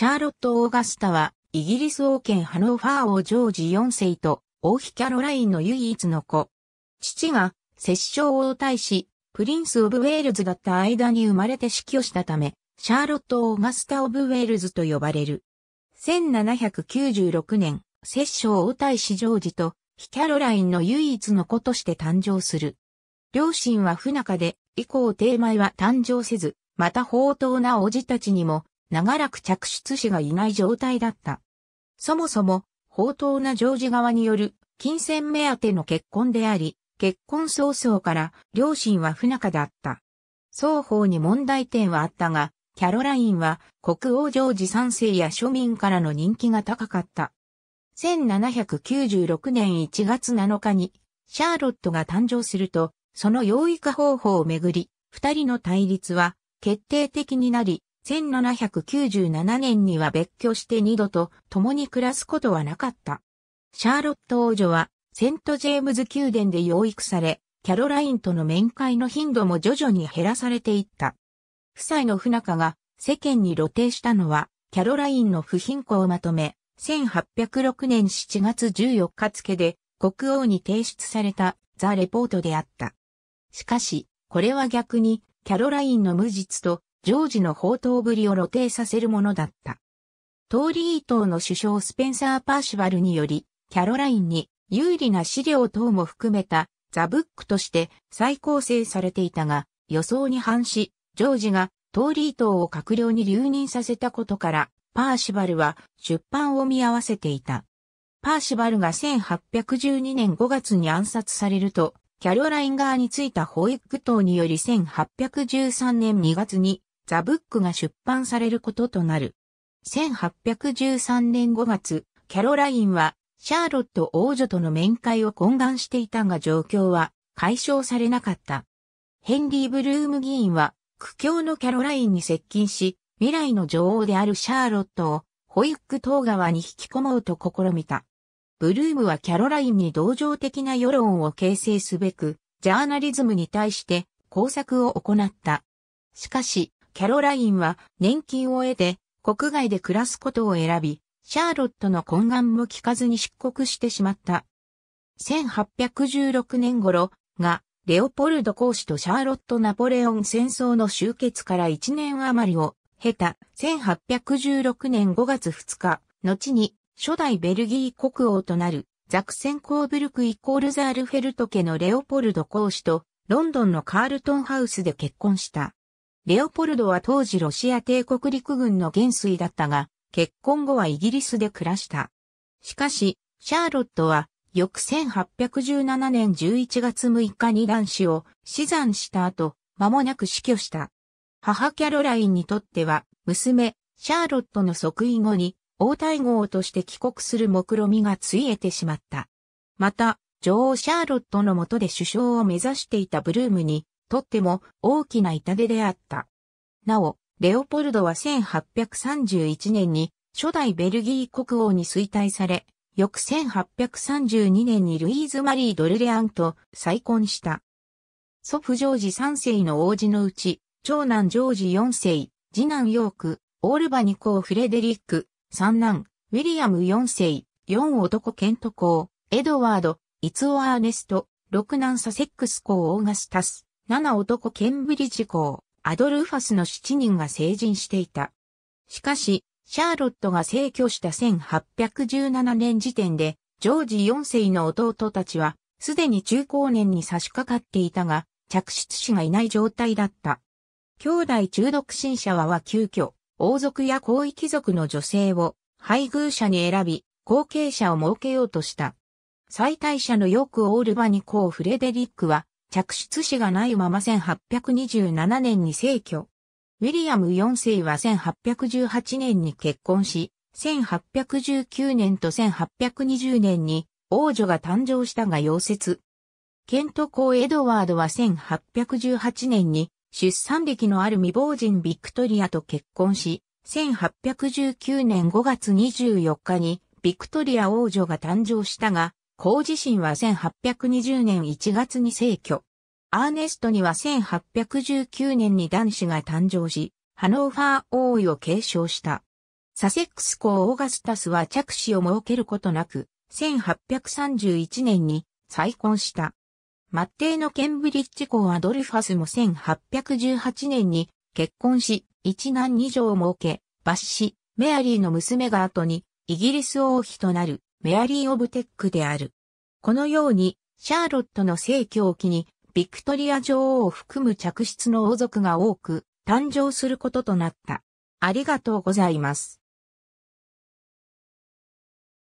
シャーロット・オーガスタは、イギリス王権ハノーファー王ジョージ4世と、王妃キャロラインの唯一の子。父が、摂政王太子、プリンス・オブ・ウェールズだった間に生まれて死去したため、シャーロット・オーガスタ・オブ・ウェールズと呼ばれる。1796年、摂政王太子ジョージと、ヒキャロラインの唯一の子として誕生する。両親は不仲で、以降帝米は誕生せず、また宝刀な王子たちにも、長らく着出士がいない状態だった。そもそも、宝刀なジョージ側による金銭目当ての結婚であり、結婚早々から両親は不仲だった。双方に問題点はあったが、キャロラインは国王ジョージ三世や庶民からの人気が高かった。1796年1月7日にシャーロットが誕生すると、その養育方法をめぐり、二人の対立は決定的になり、1797年には別居して二度と共に暮らすことはなかった。シャーロット王女はセントジェームズ宮殿で養育され、キャロラインとの面会の頻度も徐々に減らされていった。夫妻の不仲が世間に露呈したのは、キャロラインの不貧困をまとめ、1806年7月14日付で国王に提出されたザ・レポートであった。しかし、これは逆にキャロラインの無実とジョージの宝刀ぶりを露呈させるものだった。トーリー党の首相スペンサー・パーシバルにより、キャロラインに有利な資料等も含めたザ・ブックとして再構成されていたが、予想に反し、ジョージがトーリー党を閣僚に留任させたことから、パーシバルは出版を見合わせていた。パーシバルが1812年5月に暗殺されると、キャロライン側についたホイッグ党により1813年2月にザ・ブックが出版されることとなる。1813年5月、キャロラインはシャーロット王女との面会を懇願していたが状況は解消されなかった。ヘンリー・ブルーム議員は苦境のキャロラインに接近し、未来の女王であるシャーロットをホイック島川に引き込もうと試みた。ブルームはキャロラインに同情的な世論を形成すべく、ジャーナリズムに対して工作を行った。しかし、キャロラインは年金を得て国外で暮らすことを選び、シャーロットの懇願も聞かずに出国してしまった。1816年頃がレオポルド公使とシャーロット・ナポレオン戦争の終結から1年余りを経た1816年5月2日、後に初代ベルギー国王となるザクセン・コーブルクイコールザールフェルト家のレオポルド公使とロンドンのカールトンハウスで結婚した。レオポルドは当時ロシア帝国陸軍の元帥だったが、結婚後はイギリスで暮らした。しかし、シャーロットは、翌1817年11月6日に男子を死産した後、間もなく死去した。母キャロラインにとっては、娘、シャーロットの即位後に、王太后として帰国する目論みがついえてしまった。また、女王シャーロットの下で首相を目指していたブルームに、とっても大きな痛手であった。なお、レオポルドは1831年に初代ベルギー国王に衰退され、翌1832年にルイーズ・マリー・ドルレアンと再婚した。祖父ジョージ3世の王子のうち、長男ジョージ4世、次男ヨーク、オールバニ公フレデリック、三男、ウィリアム4世、四男ケント公、エドワード、イツオアーネスト、六男サセックス公オーガスタス、7男ケンブリッジ校、アドルファスの7人が成人していた。しかし、シャーロットが逝去した1817年時点で、ジョージ4世の弟たちは、すでに中高年に差し掛かっていたが、着出子がいない状態だった。兄弟中毒信者はは急遽、王族や高位貴族の女性を配偶者に選び、後継者を設けようとした。最大者のヨーク・オールバニ公フレデリックは、着出子がないまま1827年に逝去。ウィリアム4世は1818年に結婚し、1819年と1820年に王女が誕生したが溶接。ケント公エドワードは1818年に出産歴のある未亡人ビクトリアと結婚し、1819年5月24日にビクトリア王女が誕生したが、高自身は1820年1月に逝去。アーネストには1819年に男子が誕生し、ハノーファー王位を継承した。サセックス公オーガスタスは着手を設けることなく、1831年に再婚した。末帝のケンブリッジ公アドルファスも1818年に結婚し、一男二女を設け、罰し、メアリーの娘が後にイギリス王妃となる。メアリー・オブ・テックである。このように、シャーロットの正教期に、ビクトリア女王を含む着室の王族が多く、誕生することとなった。ありがとうございます。